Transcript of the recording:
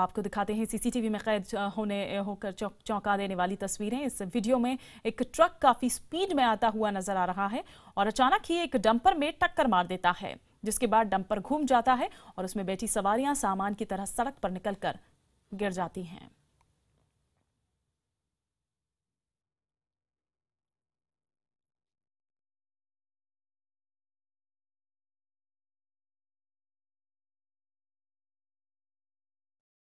आपको दिखाते हैं सीसीटीवी में कैद होने होकर चौक चौंका देने वाली तस्वीरें इस वीडियो में एक ट्रक काफी स्पीड में आता हुआ नजर आ रहा है और अचानक ही एक डंपर में टक्कर मार देता है जिसके बाद डंपर घूम जाता है और उसमें बैठी सवारियां सामान की तरह सड़क पर निकलकर गिर जाती हैं